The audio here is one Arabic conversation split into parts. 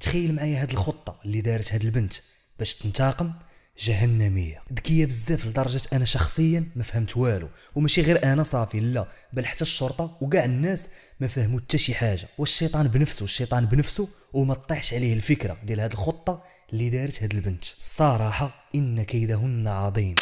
تخيل معايا هاد الخطه اللي دارت هاد البنت باش تنتقم جهنميه ذكيه بزاف لدرجه انا شخصيا ما فهمت والو وماشي غير انا صافي لا بل حتى الشرطه وكاع الناس ما فهموا حتى شي حاجه والشيطان بنفسه الشيطان بنفسه وما طيحش عليه الفكره ديال هاد الخطه اللي دارت هاد البنت الصراحه ان كيدهن عظيم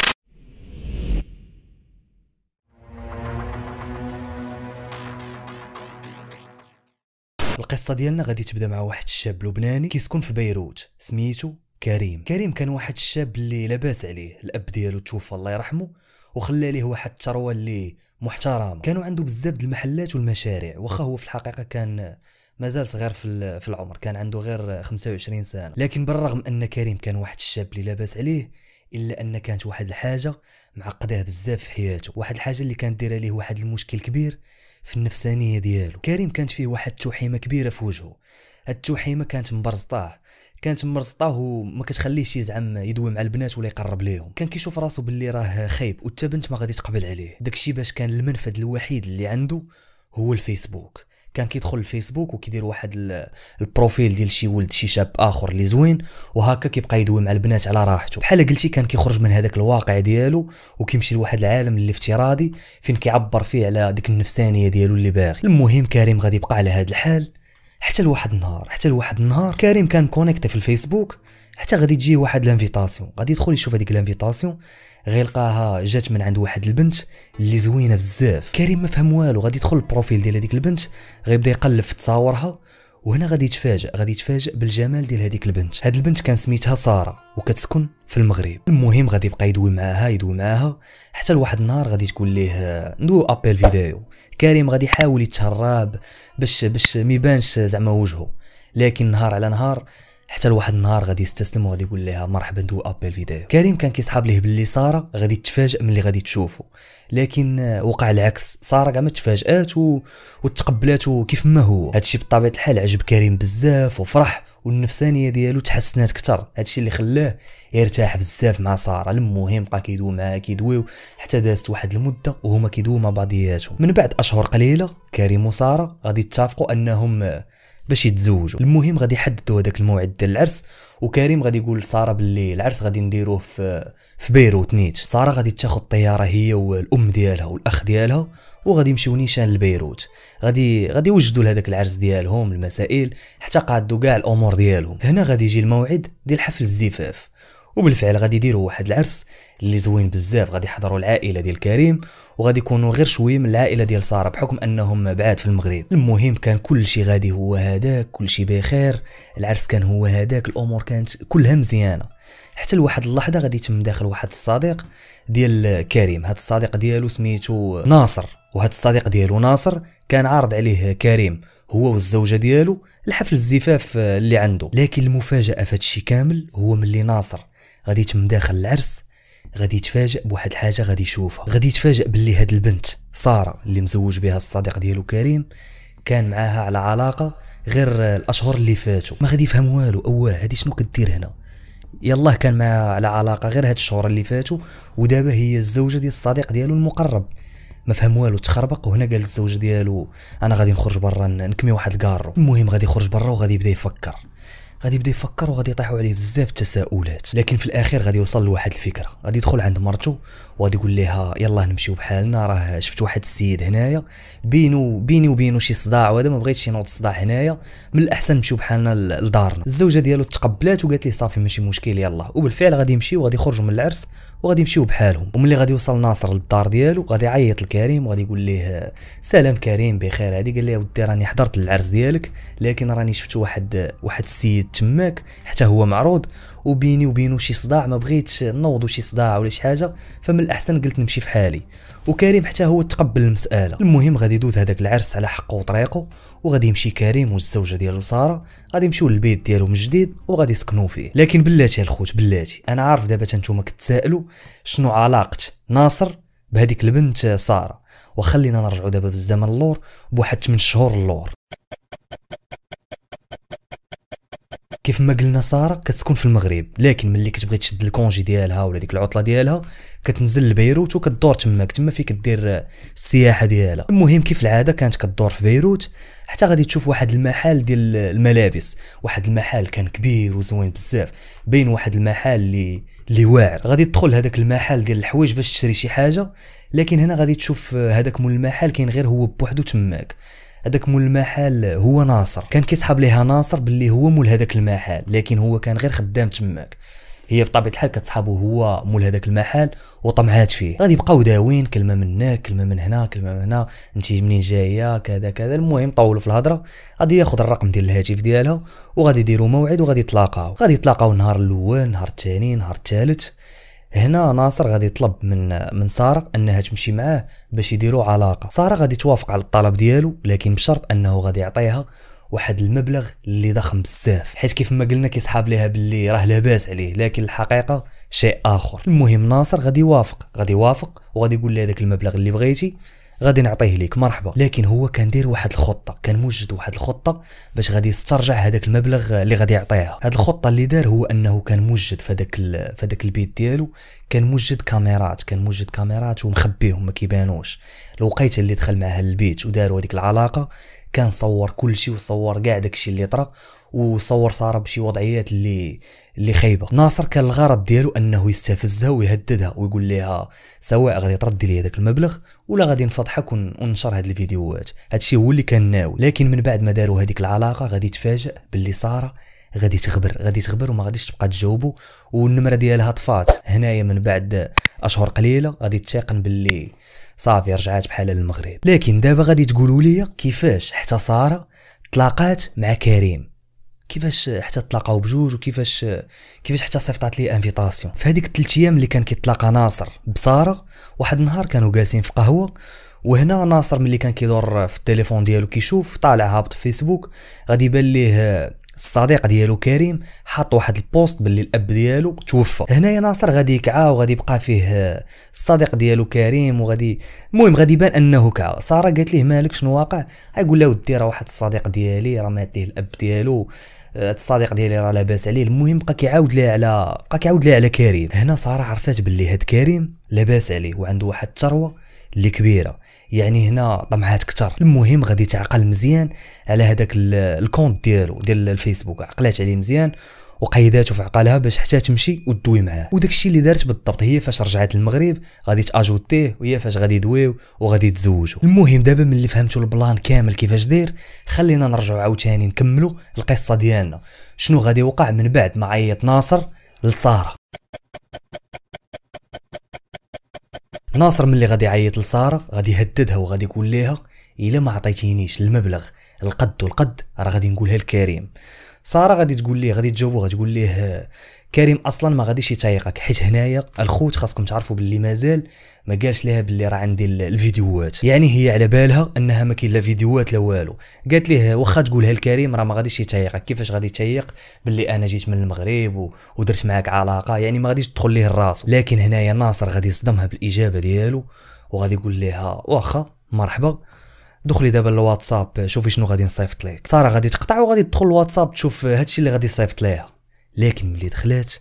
القصه ديالنا غادي تبدا مع واحد الشاب لبناني كيسكن في بيروت سميتو كريم كريم كان واحد الشاب اللي لاباس عليه الاب ديالو توفى الله يرحمه وخلى ليه واحد الثروه اللي محترمه كانوا عنده بزاف د المحلات والمشاريع واخا هو في الحقيقه كان مازال صغير في في العمر كان عنده غير 25 سنه لكن بالرغم ان كريم كان واحد الشاب اللي لاباس عليه الا ان كانت واحد الحاجه معقداه بزاف في حياته واحد الحاجه اللي كانت دايره ليه واحد المشكل كبير في النفسانيه ديالو كريم كانت فيه واحد التوحيمه كبيره في وجهه هاد التوحيمه كانت مبرزطاه كانت مرزطاه وما كتخليهش يزعم يدوي مع البنات ولا يقرب ليهم كان كيشوف راسو باللي راه خايب وتا بنت ما غادي تقبل عليه داكشي باش كان المنفذ الوحيد اللي عنده هو الفيسبوك كان كيدخل الفيسبوك وكيدير واحد البروفيل ديال شي ولد شي شاب اخر اللي زوين وهكا كيبقى يدوي مع البنات على راحته بحال قلتي كان كيخرج من هذاك الواقع ديالو وكيمشي لواحد العالم الافتراضي فين كيعبر فيه على ديك النفسانيه ديالو اللي باغي المهم كريم غادي يبقى على هذا الحال حتى لواحد النهار حتى لواحد النهار كريم كان كونيكتي في الفيسبوك حتى غادي تجي واحد لانفيتاسيون غادي يدخل يشوف هذيك لانفيتاسيون غيلقاها جات من عند واحد البنت اللي زوينه بزاف كريم ما فهم والو غادي يدخل البروفيل ديال هذيك البنت غيبدا يقلب في تصاورها وهنا غادي يتفاجئ غادي يتفاجئ بالجمال ديال هذيك البنت هاد البنت كان سميتها ساره وكتسكن في المغرب المهم غادي يبقى يدوي معاها يدوي معاها حتى لواحد النهار غادي تقول ليه ندو ابيل فيديو كريم غادي يحاول يتهرب باش باش ميبانش زعما وجهه لكن نهار على نهار حتى لواحد النهار غادي يستسلم وغادي يقول لها مرحبا دو ابل فيديو كريم كان كيسحاب ليه باللي ساره غادي تفاجئ من اللي غادي تشوفه لكن آه، وقع العكس ساره كاع ما تفاجات و... وتقبلاته كيف ما هو هادشي بطبيعه الحال عجب كريم بزاف وفرح والنفسانيه ديالو تحسنات كثر هادشي اللي خلاه يرتاح بزاف مع ساره المهم بقى كيدوي معاها كيدويو حتى دازت واحد المده وهما كيدويو مع بعضياتهم من بعد اشهر قليله كريم وساره غادي يتفقوا انهم باش يتزوجوا المهم غادي يحددوا هذاك الموعد ديال العرس وكريم غادي يقول لساره باللي العرس غادي نديروه في في بيروت نيت ساره غادي تاخذ الطياره هي والام ديالها والاخ ديالها وغادي يمشيو نيشان لبيروت غادي غادي يوجدوا لهذاك العرس ديالهم المسائل حتى قعدوا كاع الامور ديالهم هنا غادي يجي الموعد ديال حفل الزفاف وبالفعل غادي يديروا واحد العرس اللي زوين بزاف غادي يحضروا العائله ديال كريم وغادي يكونوا غير شويه من العائله ديال ساره بحكم انهم بعاد في المغرب المهم كان كل شيء غادي هو هذاك كل شيء بخير العرس كان هو هذاك الامور كانت كلها مزيانه حتى لواحد اللحظه غادي يتم داخل واحد الصديق ديال كريم هذا الصديق ديالو سميتو ناصر وهذا الصديق ديالو ناصر كان عارض عليه كريم هو والزوجة ديالو لحفل الزفاف اللي عنده لكن المفاجأة في كامل هو ملي ناصر غادي يتم داخل العرس غادي يتفاجئ بواحد الحاجه غادي يشوفها غادي يتفاجئ باللي هاد البنت ساره اللي مزوج بها الصديق ديالو كريم كان معاها على علاقه غير الاشهر اللي فاتوا ما غادي يفهم والو اواه هادي شنو كدير هنا يلاه كان معاها على علاقه غير هاد الشهور اللي فاتوا ودابا هي الزوجه ديال الصديق ديالو المقرب ما فهم والو تخربق وهنا قال الزوج ديالو انا غادي نخرج برا نكمي واحد الكارو المهم غادي يخرج برا وغادي يبدا يفكر غادي يبدا يفكر وغادي يطيحوا عليه بزاف تساؤلات لكن في الاخير غادي يوصل لواحد الفكره غادي يدخل عند مرته وغادي يقول لها يلا نمشيو بحالنا راه شفت واحد السيد هنايا بينو بيني وبينو شي صداع وهذا ما بغيتش ينوض الصداع هنايا من الاحسن نمشيو بحالنا لدارنا الزوجه ديالو تقبلات وقالت ليه صافي ماشي مشكل يلا وبالفعل غادي يمشيو وغادي يخرجوا من العرس وغادي يمشيو بحالهم وملي غادي يوصل ناصر للدار ديالو غادي يعيط لكريم وغادي يقول ليه سلام كريم بخير هادي قال ليه ودي راني حضرت للعرس ديالك لكن راني شفت واحد واحد السيد الوليد تماك حتى هو معروض وبيني وبينه شي صداع ما بغيتش نوض شي صداع ولا شي حاجه فمن الاحسن قلت نمشي في حالي وكريم حتى هو تقبل المساله المهم غادي يدوز هذاك العرس على حقه وطريقه وغادي يمشي كريم والزوجه ديالو ساره غادي يمشيو للبيت ديالو من جديد وغادي يسكنوا فيه لكن بلاتي الخوت بلاتي انا عارف دابا نتوما كتسائلوا شنو علاقه ناصر بهذيك البنت ساره وخلينا نرجعوا دابا بالزمن اللور بواحد 8 شهور اللور كيف ما قلنا ساره كتسكن في المغرب لكن ملي كتبغي تشد الكونجي ديالها ولا ديك العطله ديالها كتنزل لبيروت وكتدور تماك تما فين كدير السياحه ديالها المهم كيف العاده كانت كدور في بيروت حتى غادي تشوف واحد المحل ديال الملابس واحد المحل كان كبير وزوين بزاف بين واحد المحل اللي اللي واعر غادي تدخل هذاك المحل ديال الحوايج باش تشري شي حاجه لكن هنا غادي تشوف هذاك مول المحل كاين غير هو بوحدو تماك هذاك مول المحل هو ناصر كان كيسحب ليها ناصر باللي هو مول هذاك المحل لكن هو كان غير خدام تماك هي بطبيعه الحال كتصحابو هو مول هذاك المحل وطمعات فيه غادي يبقاو داوين كلمه من هنا كلمه من هنا كلمه من هنا انت منين جايه كذا كذا المهم طولوا في الهضره غادي ياخذ الرقم ديال الهاتف ديالها وغادي يديروا موعد وغادي يتلاقاو غادي يتلاقاو النهار الاول النهار الثاني النهار الثالث هنا ناصر غادي يطلب من من ساره انها تمشي معاه باش يديروا علاقه ساره غادي توافق على الطلب ديالو لكن بشرط انه غادي يعطيها واحد المبلغ اللي ضخم بزاف حيت كيف ما قلنا كيسحاب ليها باللي راه لاباس عليه لكن الحقيقه شيء اخر المهم ناصر غادي يوافق غادي يوافق وغادي يقول لها داك المبلغ اللي بغيتي غادي نعطيه ليك مرحبا لكن هو كان داير واحد الخطه كان موجد واحد الخطه باش غادي يسترجع هذاك المبلغ اللي غادي يعطيها هاد الخطه اللي دار هو انه كان موجد فداك فداك البيت ديالو كان موجد كاميرات كان موجد كاميرات ومخبيهم ما كيبانوش الوقيته اللي دخل معها للبيت وداروا هذيك العلاقه كان صور كل شيء وصور كاع داكشي اللي طرا وصور ساره بشي وضعيات اللي اللي خايبه ناصر كان الغرض ديالو انه يستفزها ويهددها ويقول لها سواء غادي تردي لي هذاك المبلغ ولا غادي نفضحك وننشر هاد الفيديوهات هادشي هو اللي كان ناوي لكن من بعد ما داروا هذيك العلاقه غادي تفاجئ باللي ساره غادي تخبر غادي تخبر وما غاديش تبقى تجاوبو والنمره ديالها طفات هنايا من بعد اشهر قليله غادي تيقن باللي صافي رجعات بحال المغرب لكن دابا غادي تقولوا لي كيفاش حتى ساره تلاقات مع كريم كيفاش حتى تلاقاو بجوج وكيفاش كيفاش حتى صيفطات لي انفيتاسيون في هذيك الثلاث ايام اللي كان كيتلاقى ناصر بصاره واحد النهار كانوا جالسين في قهوه وهنا ناصر ملي كان كيدور في التليفون ديالو كيشوف طالع هابط في فيسبوك غادي يبان ليه الصديق ديالو كريم حط واحد البوست باللي الاب ديالو توفى هنايا ناصر غادي يكعى وغادي يبقى فيه الصديق ديالو كريم وغادي المهم غادي يبان انه كعى ساره قالت ليه مالك شنو واقع غايقول لها ودي راه واحد الصديق ديالي راه مات ليه الاب ديالو آه، الصديق ديالي راه لاباس عليه المهم بقى كيعاود ليها على بقى كيعاود ليها على كريم هنا ساره عرفات باللي هاد كريم لاباس عليه وعنده واحد الثروه اللي كبيره يعني هنا طمعات كثر المهم غادي تعقل مزيان على هذاك الكونت ديالو ديال الفيسبوك عقلات عليه مزيان وقيداتو في عقلها باش حتى تمشي ودوي معاه وداك الشيء اللي دارت بالضبط هي فاش رجعت المغرب غادي تاجوتيه وهي فاش غادي يدويو وغادي يتزوجوا المهم دابا ملي فهمتوا البلان كامل كيفاش داير خلينا نرجعوا عاوتاني نكملوا القصه ديالنا شنو غادي يوقع من بعد ما آية عيط ناصر لساره ناصر ملي غادي يعيط لساره غادي يهددها وغادي يقول ليها الا ما عطيتينيش المبلغ القد والقد راه غادي نقولها لكريم ساره غادي تقول ليه غادي تجاوبو غتقول ليه آه، كريم اصلا ما غاديش يتايقك حيت هنايا الخوت خاصكم تعرفوا باللي مازال ما قالش لها باللي راه عندي الفيديوهات يعني هي على بالها انها ما كاين لا فيديوهات لا والو قالت ليه آه، واخا تقولها لكريم راه ما غاديش يتايقك كيفاش غادي يتايق باللي انا جيت من المغرب و... ودرت معاك علاقه يعني ما غاديش تدخل ليه الراس لكن هنايا ناصر غادي يصدمها بالاجابه ديالو وغادي يقول لها واخا مرحبا دخلي دابا للواتساب شوفي شنو غادي نصيفط لك ساره غادي تقطع وغادي تدخل الواتساب تشوف هادشي اللي غادي صيفط ليها لكن ملي دخلات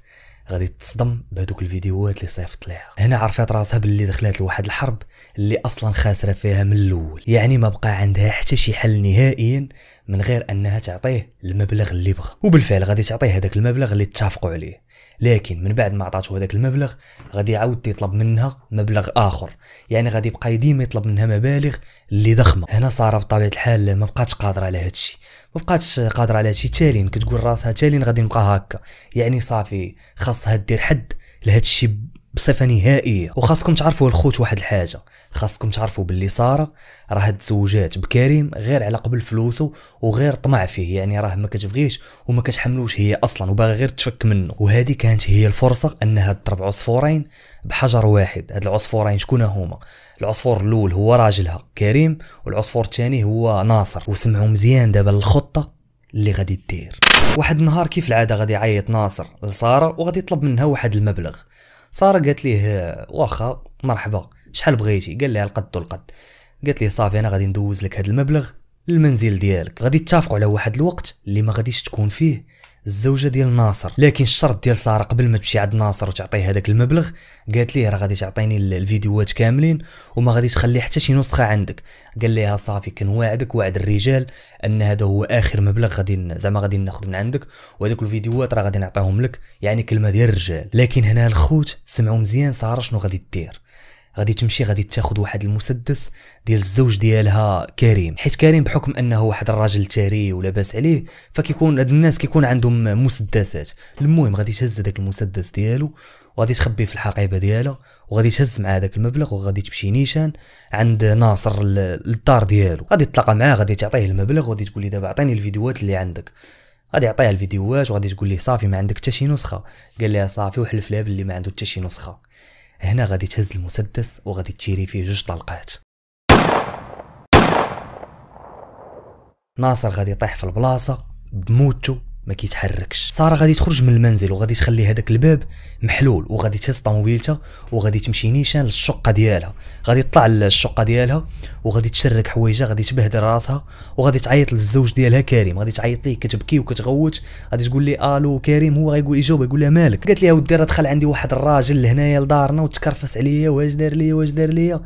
غادي تصدم بهذوك الفيديوهات اللي صيفط ليها هنا عرفات راسها باللي دخلات لواحد الحرب اللي اصلا خاسره فيها من الاول يعني ما بقى عندها حتى شي حل نهائيا من غير انها تعطيه المبلغ اللي بغى وبالفعل غادي تعطيه هذاك المبلغ اللي اتفقوا عليه لكن من بعد ما عطاته هذاك المبلغ غادي يعاود يطلب منها مبلغ اخر يعني غادي يبقى ديما يطلب منها مبالغ اللي ضخمه هنا ساره بطبيعه الحال ما بقاتش قادره على هذا الشيء ما بقاتش قادره على هادشي تالين كتقول راسها تالين غادي نبقى هكا يعني صافي خاصها دير حد لهذا الشيء بصفه نهائيه وخاصكم تعرفوا الخوت واحد الحاجه خاصكم تعرفوا باللي ساره راه تزوجات بكريم غير على قبل فلوسه وغير طمع فيه يعني راه ما كتبغيش وما كتحملوش هي اصلا وباغا غير تفك منه وهذه كانت هي الفرصه انها تضرب عصفورين بحجر واحد هاد العصفورين شكون هما العصفور الاول هو راجلها كريم والعصفور الثاني هو ناصر وسمعوا مزيان دابا الخطه اللي غادي دير واحد النهار كيف العاده غادي يعيط ناصر لساره وغادي يطلب منها واحد المبلغ ساره قالت ليه واخا مرحبا شحال بغيتي قال لها القد والقد قالت ليه صافي انا غادي ندوز لك هذا المبلغ للمنزل ديالك غادي تتفقوا على واحد الوقت اللي ما غاديش تكون فيه الزوجه ديال ناصر لكن الشرط ديال ساره قبل ما تمشي عند ناصر وتعطيه هذاك المبلغ قالت ليه راه غادي تعطيني الفيديوهات كاملين وما غاديش تخلي حتى شي نسخه عندك قال ليها صافي كنواعدك وعد الرجال ان هذا هو اخر مبلغ غادي زعما غادي ناخذ من عندك وهذوك الفيديوهات راه غادي نعطيهم لك يعني كلمه ديال الرجال لكن هنا الخوت سمعوا مزيان ساره شنو غادي دير غادي تمشي غادي تاخذ واحد المسدس ديال الزوج ديالها كريم حيت كريم بحكم انه واحد الراجل ثري ولاباس عليه فكيكون هاد الناس كيكون عندهم مسدسات المهم غادي تهز داك المسدس ديالو وغادي تخبيه في الحقيبه ديالها وغادي تهز معاه داك المبلغ وغادي تمشي نيشان عند ناصر للدار ديالو غادي تلاقى معاه غادي تعطيه المبلغ وغادي تقول لي دابا عطيني الفيديوهات اللي عندك غادي يعطيها الفيديوهات وغادي تقول ليه صافي ما عندك حتى شي نسخه قال لها صافي وحلف لها باللي ما عنده حتى شي نسخه هنا غادي تهز المسدس وغادي تيري فيه جوج طلقات ناصر غادي يطيح في البلاصه بموتو ما كيتحركش ساره غادي تخرج من المنزل وغادي تخلي هذاك الباب محلول وغادي تهز طوموبيلتها وغادي تمشي نيشان للشقه ديالها غادي تطلع للشقه ديالها وغادي تشرك حوايجها غادي تبهدل راسها وغادي تعيط للزوج ديالها كريم غادي تعيط ليه كتبكي وكتغوت غادي تقول لي الو كريم هو غيقول يجاوب يقول لها مالك قالت لها ودي راه دخل عندي واحد الراجل لهنايا لدارنا وتكرفس عليا واش دار ليا واش دار ليا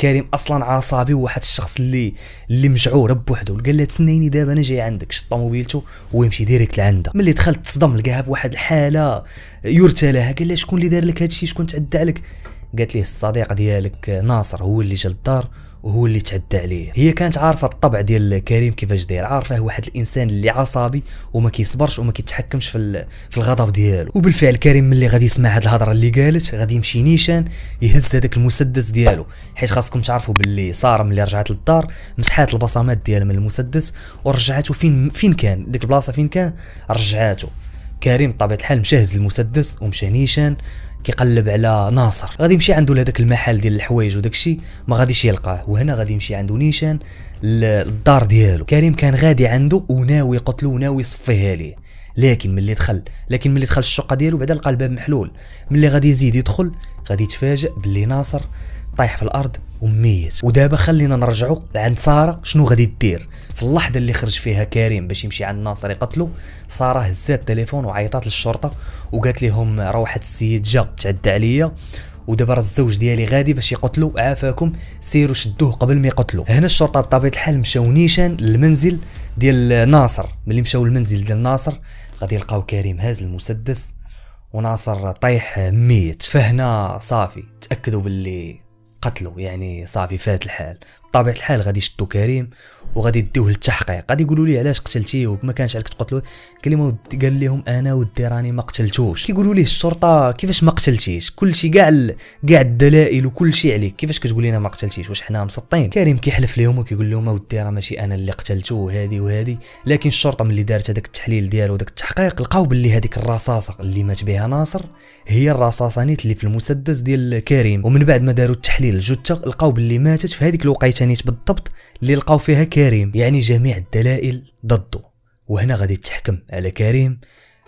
كريم اصلا عصبي وواحد الشخص اللي اللي مجعور بوحده قال لها تسنيني دابا انا جاي عندك شط موبيلته ويمشي ديريكت لعندها ملي دخلت تصدم لقاها بواحد الحاله يرثى لها قال لها شكون اللي دار لك هادشي شكون تعدى عليك قالت ليه الصديق ديالك ناصر هو اللي جا للدار وهو اللي تعدى عليه هي كانت عارفه الطبع ديال كريم كيفاش داير عارفه هو واحد الانسان اللي عصبي وما كيصبرش وما كيتحكمش في في الغضب ديالو وبالفعل كريم ملي غادي يسمع هاد الهضره اللي قالت غادي يمشي نيشان يهز هذاك المسدس ديالو حيت خاصكم تعرفوا باللي ساره ملي رجعت للدار مسحات البصمات ديالها من المسدس ورجعته فين فين كان ديك البلاصه فين كان رجعاته كريم بطبيعه الحال مشى هز المسدس ومشى نيشان كيقلب على ناصر غادي يمشي عنده لهذاك المحل ديال الحوايج وداك الشيء ما غاديش يلقاه وهنا غادي يمشي عنده نيشان للدار ديالو كريم كان غادي عنده وناوي قتلو وناوي يصفيها ليه لكن ملي دخل لكن ملي دخل الشقه ديالو بعدا لقى الباب محلول ملي غادي يزيد يدخل غادي يتفاجئ باللي ناصر طايح في الارض وميت ودابا خلينا نرجعوا لعند ساره شنو غادي دير في اللحظه اللي خرج فيها كريم باش يمشي عند ناصر يقتلو ساره هزات التليفون وعيطات للشرطه وقالت لهم راه واحد السيد جا تعدى عليا ودابا راه الزوج ديالي غادي باش يقتلو عافاكم سيروا شدوه قبل ما يقتلو هنا الشرطه بطبيعه الحال مشاو نيشان للمنزل ديال ناصر ملي مشاو للمنزل ديال ناصر غادي يلقاو كريم هاز المسدس وناصر طايح ميت فهنا صافي تاكدوا باللي قتله يعني صافي فات الحال بطبيعه الحال غادي يشدو كريم وغادي يديوه للتحقيق غادي يقولوا لي علاش قتلتيه وما كانش عليك تقتلوه قال لهم قال لهم انا ودي راني ما قتلتوش كيقولوا ليه الشرطه كيفاش ما قتلتيش كلشي كاع كاع الدلائل وكلشي عليك كيفاش كتقول لنا ما قتلتيش واش حنا مسطين كريم كيحلف لهم وكيقول لهم ودي راه ماشي انا اللي قتلته وهذه وهذه لكن الشرطه ملي دارت هذاك التحليل ديالو وداك التحقيق لقاو باللي هذيك الرصاصه اللي مات بها ناصر هي الرصاصه نيت اللي في المسدس ديال كريم ومن بعد ما داروا التحليل الجثه لقاو باللي ماتت في هذيك الوقيته التسانيد بالضبط اللي لقاو فيها كريم يعني جميع الدلائل ضده وهنا غادي تحكم على كريم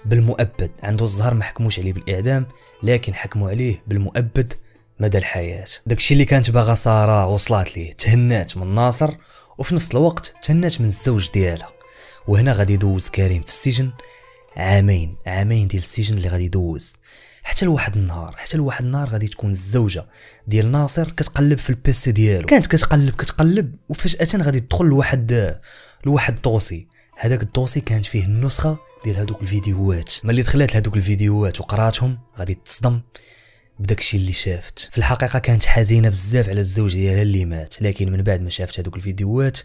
بالمؤبد عنده الزهر ما حكموش عليه بالاعدام لكن حكموا عليه بالمؤبد مدى الحياه داكشي اللي كانت باغا ساره وصلات ليه تهنات من ناصر وفي نفس الوقت تهنات من الزوج ديالها وهنا غادي يدوز كريم في السجن عامين عامين ديال السجن اللي غادي يدوز حتى لواحد النهار حتى لواحد النهار غادي تكون الزوجه ديال ناصر كتقلب في البيسي ديالو كانت كتقلب كتقلب وفجاه غادي تدخل لواحد لواحد الدوسي هذاك الدوسي كانت فيه النسخه ديال هذوك الفيديوهات ملي دخلت لهذوك الفيديوهات وقراتهم غادي تصدم بداكشي اللي شافت في الحقيقه كانت حزينه بزاف على الزوج ديالها اللي مات لكن من بعد ما شافت هذوك الفيديوهات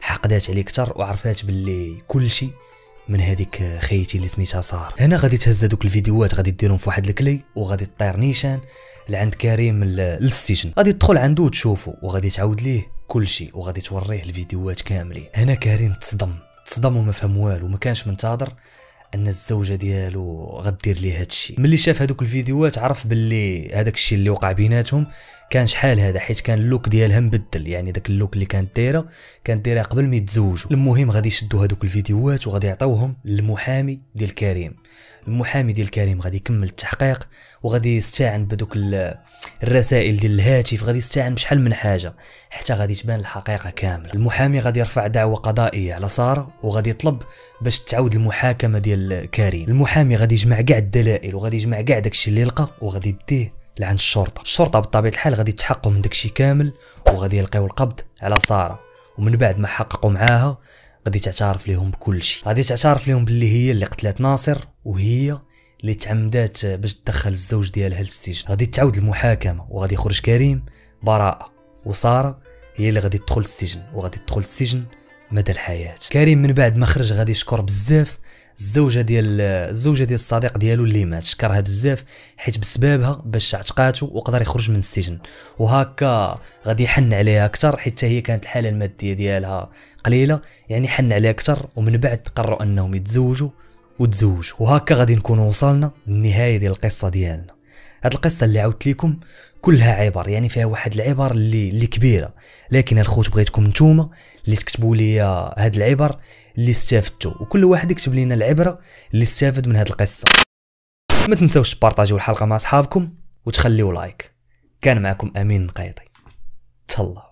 حقدات عليه اكثر وعرفات باللي كلشي من هذيك خيتي اللي سميتها سار هنا غادي تهز هذوك الفيديوهات غادي ديرهم في واحد الكلي وغادي طير نيشان لعند كريم للستيشن غادي تدخل عنده وتشوفه وغادي تعاود ليه كل شيء وغادي توريه الفيديوهات كاملين هنا كريم تصدم تصدم وما فهم والو وما كانش منتظر ان الزوجه ديالو غدير ليه هادشي ملي شاف هذوك الفيديوهات عرف باللي هذاك الشيء اللي وقع بيناتهم كان شحال هذا حيت كان اللوك ديالها مبدل يعني داك اللوك اللي كانت دايره كانت دايره قبل ما يتزوجوا المهم غادي يشدوا هذوك الفيديوهات وغادي يعطوهم للمحامي ديال كريم المحامي ديال كريم غادي يكمل التحقيق وغادي يستعن بدوك الرسائل ديال الهاتف غادي يستعن بشحال من حاجه حتى غادي تبان الحقيقه كامله المحامي غادي يرفع دعوه قضائيه على ساره وغادي يطلب باش تعاود المحاكمه ديال كريم المحامي غادي يجمع كاع الدلائل وغادي يجمع كاع داكشي اللي لقى وغادي يديه لعند الشرطه الشرطه بطبيعه الحال غادي يتحققوا من داكشي كامل وغادي يلقيو القبض على ساره ومن بعد ما حققوا معاها غادي تعترف ليهم بكل شيء غادي تعترف ليهم باللي هي اللي قتلت ناصر وهي اللي تعمدات باش تدخل الزوج ديالها للسجن غادي تعاود المحاكمه وغادي يخرج كريم براءه وساره هي اللي غادي تدخل السجن وغادي تدخل السجن مدى الحياه كريم من بعد ما خرج غادي يشكر بزاف الزوجه ديال الزوجه ديال الصديق ديالو اللي مات شكرها بزاف حيت بسببها باش عتقاتو وقدر يخرج من السجن وهكا غادي يحن عليها اكثر حيت هي كانت الحاله الماديه ديالها قليله يعني حن عليها اكثر ومن بعد قرروا انهم يتزوجوا وتزوج وهكا غادي نكونوا وصلنا للنهايه ديال القصه ديالنا هاد القصه اللي عاودت لكم كلها عبر يعني فيها واحد العبر اللي اللي كبيره لكن الخوت بغيتكم نتوما اللي تكتبوا لي هاد العبر اللي استفدتوا وكل واحد يكتب لنا العبره اللي استفاد من هاد القصه ما تنساوش تبارطاجيو الحلقه مع اصحابكم وتخليو لايك كان معكم امين قيطي تهلاو